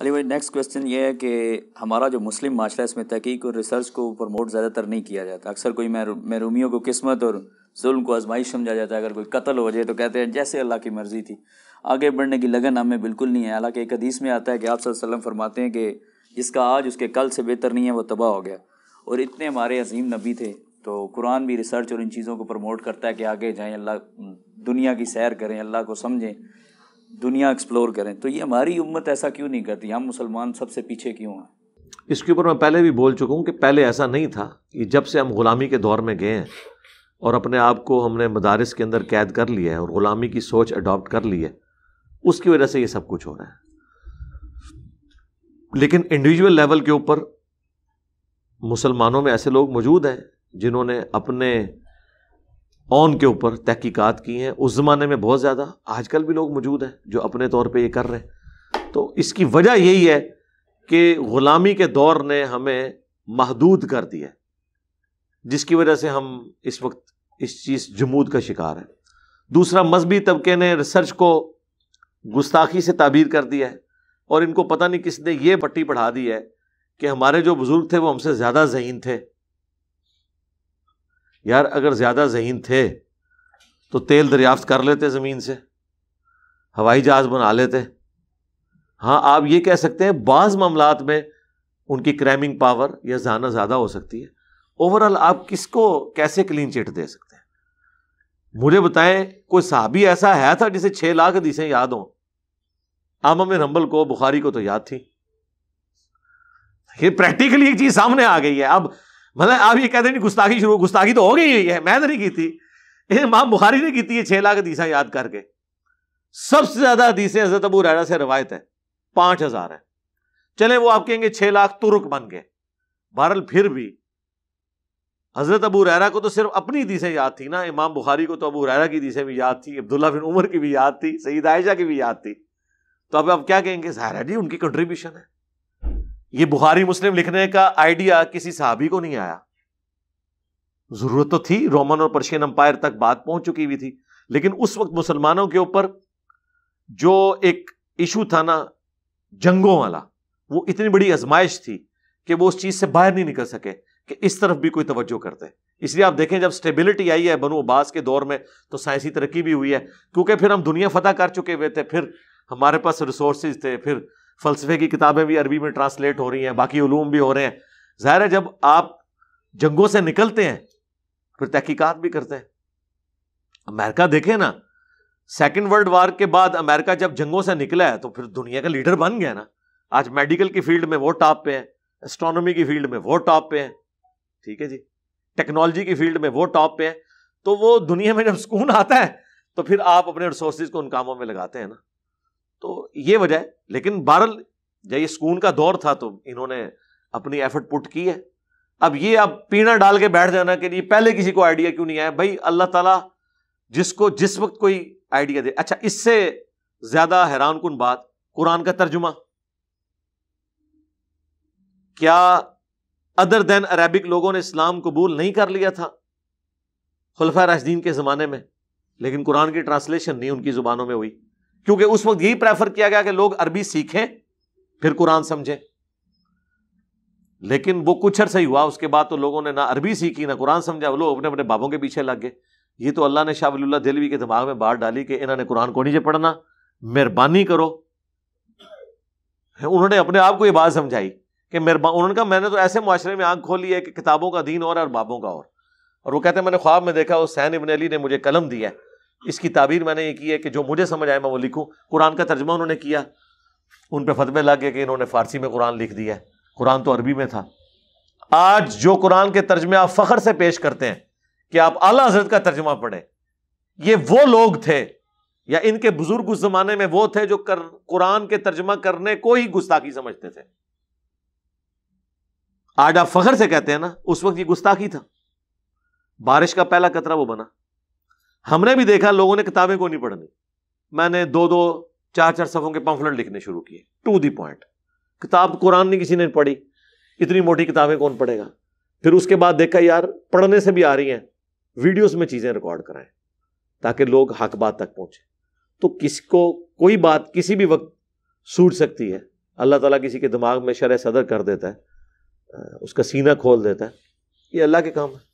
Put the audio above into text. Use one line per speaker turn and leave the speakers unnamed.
अली भाई next question ये है कि हमारा जो मुस्लिम माशरा इसमें तहकीक और रिसर्च को प्रमोट ज़्यादातर नहीं किया जाता अक्सर कोई महरूमियों को किस्मत और जुल्म को आजमाइश समझा जाता है अगर कोई कत्ल हो जाए तो कहते हैं जैसे अल्लाह की मर्ज़ी थी आगे बढ़ने की लगन हमें बिल्कुल नहीं है हालांकि एक हदीस में आता है कि आप सल्लम फरमाते हैं कि जिसका आज उसके कल से बेहतर नहीं है वो तबाह हो गया और इतने हमारे अजीम नबी थे तो कुरान भी रिसर्च और इन चीज़ों को प्रमोट करता है कि आगे जाएँ अल्लाह दुनिया की सैर करें अल्लाह को समझें दुनिया एक्सप्लोर करें तो ये हमारी उम्मत ऐसा क्यों नहीं करती हम मुसलमान सबसे पीछे क्यों हैं
इसके ऊपर मैं पहले भी बोल चुका हूँ कि पहले ऐसा नहीं था कि जब से हम ग़ुलामी के दौर में गए हैं और अपने आप को हमने मदारस के अंदर कैद कर लिया है और ग़ुलामी की सोच अडॉप्ट कर ली है उसकी वजह से ये सब कुछ हो रहा है लेकिन इंडिविजुअल लेवल के ऊपर मुसलमानों में ऐसे लोग मौजूद हैं जिन्होंने अपने ऑन के ऊपर तहकीकात की हैं उस ज़माने में बहुत ज़्यादा आजकल भी लोग मौजूद हैं जो अपने तौर पर ये कर रहे हैं तो इसकी वजह यही है कि ग़ुलामी के दौर ने हमें महदूद कर दिया है जिसकी वजह से हम इस वक्त इस चीज़ जमूद का शिकार है दूसरा मजहबी तबके ने रिसर्च को गुस्ताखी से ताबीर कर दिया है और इनको पता नहीं किसने ये पट्टी पढ़ा दी है कि हमारे जो बुज़ुर्ग थे वो हमसे ज़्यादा जहीन थे यार अगर ज़्यादा जहीन थे तो तेल दरियाफ्त कर लेते ज़मीन से हवाई जहाज़ बना लेते हाँ आप ये कह सकते हैं बाज़ मामला में उनकी क्रैमिंग पावर या जाना ज़्यादा हो सकती है ओवरऑल आप किसको कैसे क्लीन चिट दे सकते हैं मुझे बताएं कोई साहबी ऐसा है था जिसे छः लाख हदीसें याद हों आमा में रंबल को बुखारी को तो याद थी ये प्रैक्टिकली एक चीज़ सामने आ गई है अब मतलब आप ये कहते हैं गुस्ताखी शुरू गुस्ताखी तो हो गई हुई है मैंने तो नहीं की थी इमाम बुखारी ने की थी छह लाख दीसा याद करके सबसे ज्यादा हदीसें हजरत अबू रैरा से रवायत है पांच हजार है चले वो आप कहेंगे छह लाख तुर्क बन गए बहरल फिर भी हजरत अबू रैरा को तो सिर्फ अपनी हदीसें याद थी ना इमाम बुखारी को तो अबू रैरा की हदीसें भी याद थी अब्दुल्ला बिन उमर की भी याद थी सईद आयशा की भी याद थी तो अब आप क्या कहेंगे जहरा जी उनकी कंट्रीब्यूशन है ये बुखारी मुस्लिम लिखने का आइडिया किसी साहबी को नहीं आया जरूरत तो थी रोमन और पर्शियन अंपायर तक बात पहुंच चुकी हुई थी लेकिन उस वक्त मुसलमानों के ऊपर जो एक इशू था ना जंगों वाला वो इतनी बड़ी आजमाइश थी कि वो उस चीज से बाहर नहीं निकल सके कि इस तरफ भी कोई तवज्जो करते इसलिए आप देखें जब स्टेबिलिटी आई है बनो अब्बास के दौर में तो साइंसी तरक्की भी हुई है क्योंकि फिर हम दुनिया फतेह कर चुके हुए थे फिर हमारे पास रिसोर्सेज थे फिर फलसफे की किताबें भी अरबी में ट्रांसलेट हो रही हैं बाकी ओलूम भी हो रहे हैं ज़ाहिर है जब आप जंगों से निकलते हैं फिर तहकीक़त भी करते हैं अमेरिका देखे ना सेकेंड वर्ल्ड वार के बाद अमेरिका जब जंगों से निकला है तो फिर दुनिया का लीडर बन गया ना आज मेडिकल की फील्ड में वो टॉप पे है एस्ट्रोनॉमी की फील्ड में वो टॉप पे है ठीक है जी टेक्नोलॉजी की फील्ड में वो टॉप पे है तो वो दुनिया में जब सुकून आता है तो फिर आप अपने रिसोर्सेज को उन कामों में लगाते हैं ना तो ये वजह है लेकिन बहरल जब ये सुकून का दौर था तो इन्होंने अपनी एफर्ट पुट की है अब ये अब पीना डाल के बैठ जाना कि ये पहले किसी को आइडिया क्यों नहीं आया भाई अल्लाह ताला जिसको जिस वक्त कोई आइडिया दे अच्छा इससे ज्यादा हैरान कन बात कुरान का तर्जुमा क्या अदर देन अरेबिक लोगों ने इस्लाम कबूल नहीं कर लिया था खुलफा राजदीन के ज़माने में लेकिन कुरान की ट्रांसलेशन नहीं उनकी ज़ुबानों में हुई क्योंकि उस वक्त यही प्रेफर किया गया कि लोग अरबी सीखें फिर कुरान समझें लेकिन वो कुछ अरसा ही हुआ उसके बाद तो लोगों ने ना अरबी सीखी ना कुरान समझा लोग अपने अपने बाबों के पीछे लग गए ये तो अल्लाह ने शाह वल्ला दिलवी के दिमाग में बाढ़ डाली कि इन्होंने कुरान को नीचे पढ़ना मेहरबानी करो उन्होंने अपने आप को ये बात समझाई कि मेहरबान उन्होंने कहा मैंने तो ऐसे माशरे में आंख खोली है कि किताबों का दीन और और बाबों का और और वो कहते हैं मैंने ख्वाब में देखा हुसैन इबन अली ने मुझे कलम दिया है इसकी ताबीर मैंने ये की है कि जो मुझे समझ आए मैं वो लिखूँ कुरान का तर्जमा उन्होंने किया उन पर फतवे लग गए कि इन्होंने फ़ारसी में कुरान लिख दिया है कुरान तो अरबी में था आज जो कुरान के तर्जमे आप फ़ख्र से पेश करते हैं कि आप अला हजरत का तर्जमा पढ़ें ये वो लोग थे या इनके बुजुर्ग उस जमाने में वो थे जो कर, कुरान के तर्जमा करने को ही गुस्ताखी समझते थे आज आप फखर से कहते हैं ना उस वक्त ये गुस्ताखी था बारिश का पहला कतरा वो बना हमने भी देखा लोगों ने किताबें को नहीं पढ़नी मैंने दो दो चार चार सफ़ों के पम्फलेट लिखने शुरू किए टू दी पॉइंट किताब कुरान नहीं किसी ने पढ़ी इतनी मोटी किताबें कौन पढ़ेगा फिर उसके बाद देखा यार पढ़ने से भी आ रही हैं वीडियोस में चीज़ें रिकॉर्ड कराएं ताकि लोग हक बात तक पहुंचे तो किसको कोई बात किसी भी वक्त सूझ सकती है अल्लाह ताला किसी के दिमाग में शर सदर कर देता है उसका सीना खोल देता है ये अल्लाह के काम है